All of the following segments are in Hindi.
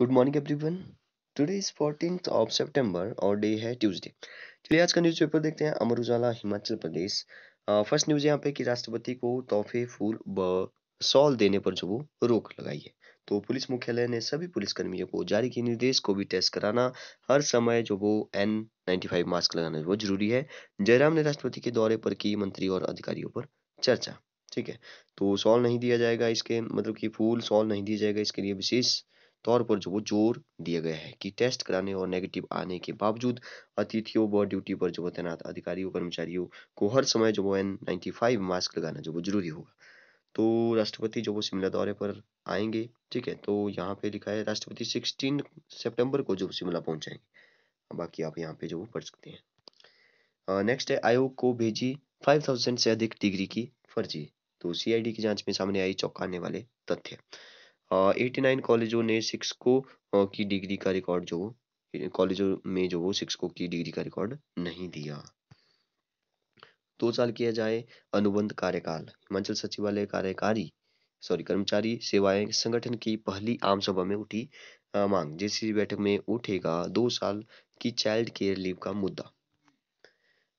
good morning everyone today is fourteen of सितंबर और डे है ट्यूसडे चलिए आज का न्यूज पेपर देखते हैं अमर उजाला हिमाचल प्रदेश फर्स्ट न्यूज़ यहाँ पे कि राष्ट्रपति को तोहफे फूल व सॉल देने पर जो वो रोक लगाई है तो पुलिस मुख्यालय ने सभी पुलिस कर्मियों को जारी किए निर्देश कोविड टेस्ट कराना हर समय जो वो एन नाइन्टी फाइव मास्क लगाना वो जरूरी है जयराम ने राष्ट्रपति के दौरे पर की मंत्री और अधिकारियों पर चर्चा ठीक है तो सॉल्व नहीं दिया जाएगा इसके मतलब कि फूल सॉल्व नहीं दिया जाएगा इसके लिए विशेष तौर पर जो वो जोर दिया गया है कि टेस्ट कराने और नेगेटिव आने के बावजूद अतिथियों व ड्यूटी पर जो तैनात अधिकारियों कर्मचारियों को हर समय जो वो एन नाइन्टी फाइव मास्क लगाना जो वो जरूरी होगा तो राष्ट्रपति जो वो शिमला दौरे पर आएंगे ठीक है तो यहाँ पे लिखा है राष्ट्रपति सिक्सटीन सितंबर को जो शिमला पहुँचाएंगे बाकी आप यहाँ पे जो वो पढ़ सकते हैं नेक्स्ट है आयोग को भेजी फाइव थाउजेंड से अधिक डिग्री की फर्जी तो सीआईडी की जांच में सामने आई चौंकाने वाले तथ्य एटी नाइन कॉलेजों ने सिक्स को की डिग्री का रिकॉर्ड जो कॉलेजों में जो वो सिक्स को की डिग्री का रिकॉर्ड नहीं दिया दो साल किया जाए अनुबंध कार्यकाल हिमाचल सचिवालय कार्यकारी सॉरी कर्मचारी सेवाएं संगठन की पहली आम सभा में उठी आ, मांग जैसी बैठक में उठेगा दो साल की चाइल्ड केयर लीव का मुद्दा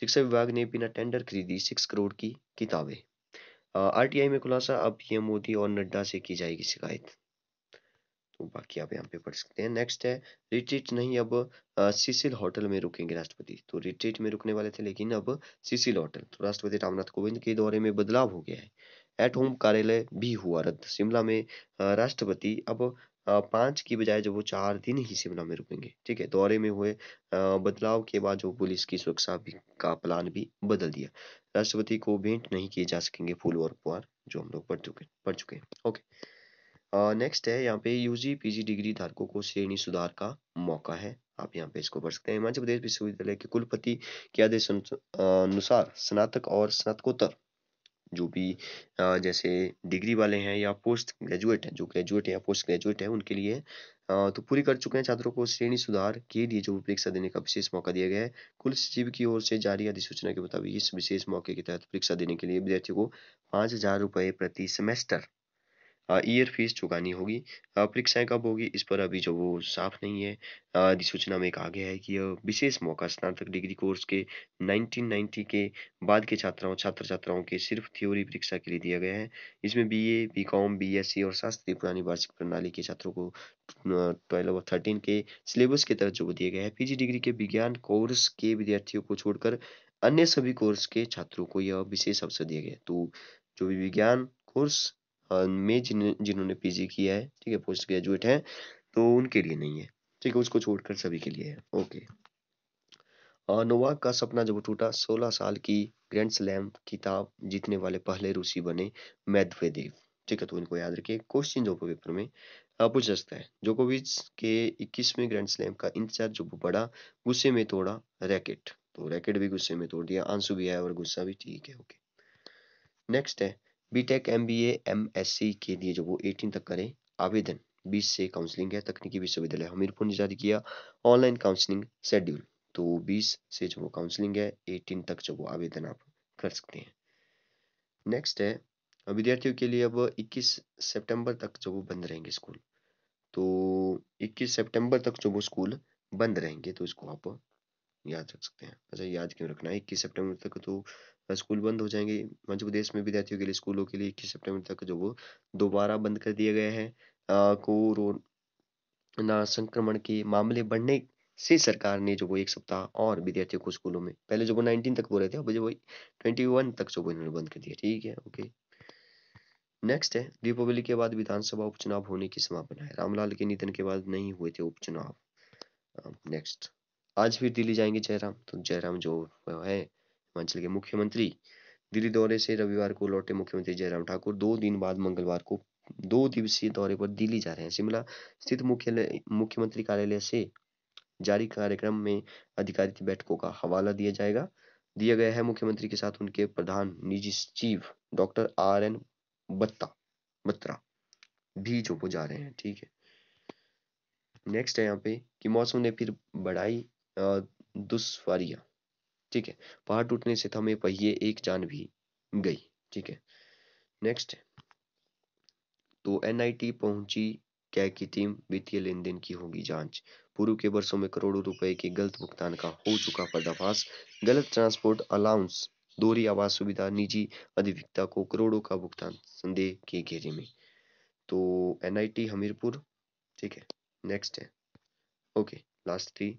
शिक्षा विभाग ने बिना टेंडर खरीदी सिक्स करोड़ की किताबें आरटीआई में खुलासा अब पीएम मोदी और नड्डा से की जाएगी शिकायत बाकी आप यहाँ पे पढ़ सकते हैं नेक्स्ट है रिट्रीट नहीं अब सिसिल होटल में रुकेंगे राष्ट्रपति तो रिट्रीट में रुकने वाले थे लेकिन अब सिसिल होटल तो राष्ट्रपति रामनाथ कोविंद के दौरे में बदलाव हो गया है एट होम कार्यालय भी हुआ रद्द शिमला में राष्ट्रपति अब पाँच की बजाय जब वो चार दिन ही शिमला में रुकेंगे ठीक है दौरे में हुए बदलाव के बाद जो पुलिस की सुरक्षा भी का प्लान भी बदल दिया राष्ट्रपति को भेंट नहीं किए जा सकेंगे फूल और पुआर जो हम लोग पढ़ चुके पढ़ चुके हैं ओके नेक्स्ट है यहाँ पे यूजी पीजी डिग्री धारकों को श्रेणी सुधार का मौका है आप यहाँ पे इसको पढ़ सकते हैं हिमाचल प्रदेश विश्वविद्यालय के कुलपति के आदेश अनुसार स्नातक और स्नातकोत्तर जो भी जैसे डिग्री वाले हैं या पोस्ट ग्रेजुएट हैं जो ग्रेजुएट या पोस्ट ग्रेजुएट हैं उनके लिए तो पूरी कर चुके हैं छात्रों को श्रेणी सुधार के लिए जो परीक्षा देने का विशेष मौका दिया गया है कुल सचिव की ओर से जारी अधिसूचना के मुताबिक इस विशेष मौके के तहत परीक्षा देने के लिए विद्यार्थियों को पाँच हजार रुपये प्रति सेमेस्टर ईयर फीस चुकानी होगी परीक्षाएं कब होगी इस पर अभी जो वो साफ नहीं है अधिसूचना में कहा गया है कि विशेष मौका स्नातक डिग्री कोर्स के 1990 के बाद के छात्राओं छात्र छात्राओं के सिर्फ थ्योरी परीक्षा के लिए दिया गया है इसमें B A B com B S C और शास्त्रीय पुरानी वार्षिक प्रणाली के छात्रों को ट्वेल्व और थर्टीन के सिलेबस के तहत जो दिया गया है पीजी डिग्री के विज्ञान कोर्स के विद्यार्थियों को छोड़कर अन्य सभी कोर्स के छात्रों को यह विशेष अवसर दिया गया तो जो भी विज्ञान कोर्स में जिन जिन्होंने पीजी किया है ठीक है पोस्ट ग्रेजुएट है तो उनके लिए नहीं है ठीक है उसको छोड़कर सभी के लिए है ओके नोवाक का सपना जब टूटा 16 साल की ग्रैंड स्लैम किताब जीतने वाले पहले रूसी बने मेदवेदेव ठीक है तो इनको याद रखिए क्वेश्चन जो पेपर में पूछ सकता है जोकोविच के 21वें ग्रैंड स्लैम का इंतजार जो बड़ा गुस्से में तोड़ा रैकेट तो रैकेट भी गुस्से में तोड़ दिया आंसू भी आया और गुस्सा भी ठीक है ओके नेक्स्ट है बीटेक एमबीए एमएससी के लिए जो वो 18 तक करें आवेदन 20 से काउंसलिंग है तकनीकी विश्वविद्यालय हमीरपुर ने जारी किया ऑनलाइन काउंसलिंग शेड्यूल तो 20 से जो वो काउंसलिंग है 18 तक जो वो आवेदन आप कर सकते हैं नेक्स्ट है विद्यार्थियों के लिए अब 21 सितंबर तक जो वो बंद रहेंगे स्कूल तो 21 सितंबर तक जो वो स्कूल बंद रहेंगे तो इसको आप याद रख सकते हैं अच्छा याद क्यों रखना है इक्कीस सेप्टेम्बर तक तो स्कूल बंद हो जाएंगे मध्य प्रदेश में विद्यार्थियों के लिए स्कूलों के लिए इक्कीस सेप्टेम्बर तक जो वो दोबारा बंद कर दिया गया है कोरोना संक्रमण के मामले बढ़ने से सरकार ने जो वो एक सप्ताह और विद्यार्थियों को स्कूलों में पहले जो वो नाइनटीन तक बोल रहे थे अब जो वो ट्वेंटी वन तक जो वो इन्होंने बंद कर दिया ठीक है ओके नेक्स्ट है दीपावली के बाद विधानसभा उपचुनाव होने की संभावना है रामलाल के निधन के बाद नहीं हुए थे उपचुनाव नेक्स्ट uh, आज फिर दिल्ली जाएंगे जयराम तो जयराम जो है हिमाचल के मुख्यमंत्री दिल्ली दौरे से रविवार को लौटे मुख्यमंत्री जयराम ठाकुर दो दिन बाद मंगलवार को दो दिवसीय दौरे पर दिल्ली जा रहे हैं शिमला स्थित मुख्यालय मुख्यमंत्री कार्यालय से जारी कार्यक्रम में की बैठकों का हवाला दिया जाएगा दिया गया है मुख्यमंत्री के साथ उनके प्रधान निजी सचिव doctor R N Batta Batra भी जो वो जा रहे हैं ठीक है नेक्स्ट है यहाँ पे कि मौसम ने फिर बढ़ाई दुश्वारियाँ ठीक है पहाड़ टूटने से थमे पहिए एक जान भी गई ठीक है नेक्स्ट तो एनआईटी पहुंची क्या की टीम वित्तीय लेन देन की होगी जांच पूर्व के वर्षों में करोड़ों रुपए के गलत भुगतान का हो चुका पर्दाफाश गलत ट्रांसपोर्ट अलाउंस दोहरी आवास सुविधा निजी अधिविक्ता को करोड़ों का भुगतान संदेह के घेरे में तो एनआईटी हमीरपुर ठीक है नेक्स्ट है ओके लास्ट थ्री